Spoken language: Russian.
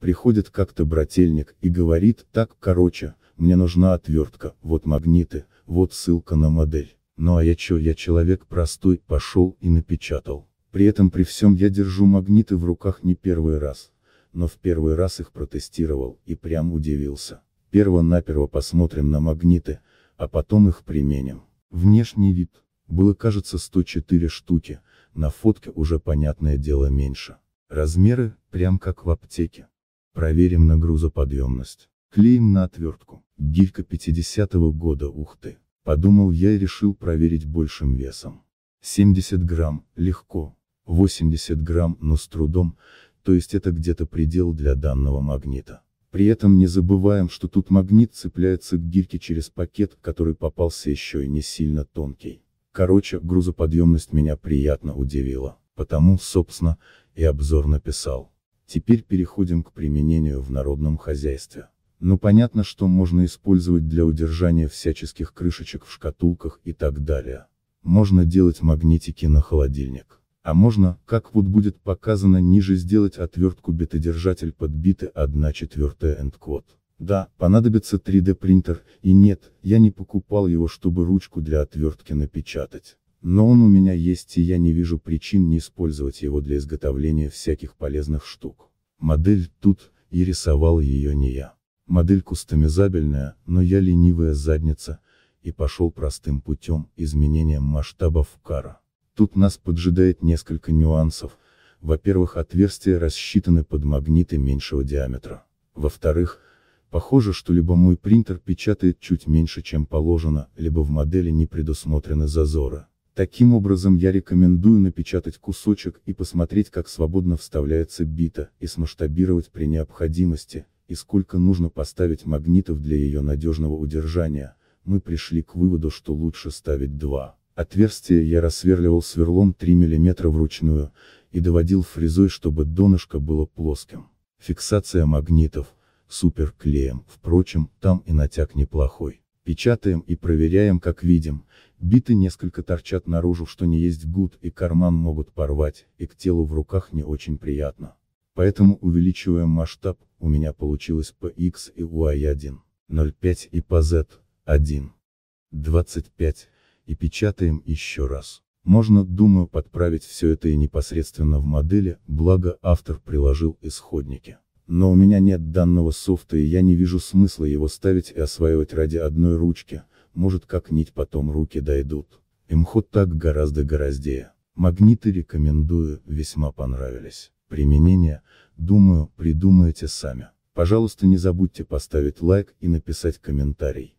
Приходит как-то брательник и говорит, так, короче, мне нужна отвертка, вот магниты, вот ссылка на модель. Ну а я чё, я человек простой, пошел и напечатал. При этом при всем я держу магниты в руках не первый раз, но в первый раз их протестировал и прям удивился. Перво-наперво посмотрим на магниты, а потом их применим. Внешний вид. Было кажется 104 штуки, на фотке уже понятное дело меньше. Размеры, прям как в аптеке. Проверим нагрузоподъемность. Клеим на отвертку. Гирька 50-го года, ух ты. Подумал я и решил проверить большим весом. 70 грамм, легко. 80 грамм, но с трудом, то есть это где-то предел для данного магнита. При этом не забываем, что тут магнит цепляется к гирьке через пакет, который попался еще и не сильно тонкий. Короче, грузоподъемность меня приятно удивила, потому, собственно, и обзор написал. Теперь переходим к применению в народном хозяйстве. Но ну, понятно, что можно использовать для удержания всяческих крышечек в шкатулках и так далее. Можно делать магнитики на холодильник. А можно, как вот будет показано ниже, сделать отвертку бетодержатель под биты 1 четвертая эндкод. Да, понадобится 3D принтер, и нет, я не покупал его, чтобы ручку для отвертки напечатать. Но он у меня есть и я не вижу причин не использовать его для изготовления всяких полезных штук. Модель тут, и рисовал ее не я. Модель кустомизабельная, но я ленивая задница, и пошел простым путем, изменением масштабов кара. Тут нас поджидает несколько нюансов, во-первых отверстия рассчитаны под магниты меньшего диаметра. Во-вторых, похоже, что либо мой принтер печатает чуть меньше, чем положено, либо в модели не предусмотрены зазоры. Таким образом я рекомендую напечатать кусочек и посмотреть как свободно вставляется бита, и смасштабировать при необходимости, и сколько нужно поставить магнитов для ее надежного удержания, мы пришли к выводу что лучше ставить два. Отверстие я рассверливал сверлом 3 мм вручную, и доводил фрезой чтобы донышко было плоским. Фиксация магнитов, суперклеем, впрочем, там и натяг неплохой. Печатаем и проверяем как видим, Биты несколько торчат наружу, что не есть гуд, и карман могут порвать, и к телу в руках не очень приятно. Поэтому увеличиваем масштаб, у меня получилось PX и UI1, 0.5 и PZ, 1, 25, и печатаем еще раз. Можно, думаю, подправить все это и непосредственно в модели, благо автор приложил исходники. Но у меня нет данного софта и я не вижу смысла его ставить и осваивать ради одной ручки, может как нить потом руки дойдут. Мхот так гораздо гораздее. Магниты рекомендую, весьма понравились. Применение, думаю, придумаете сами. Пожалуйста не забудьте поставить лайк и написать комментарий.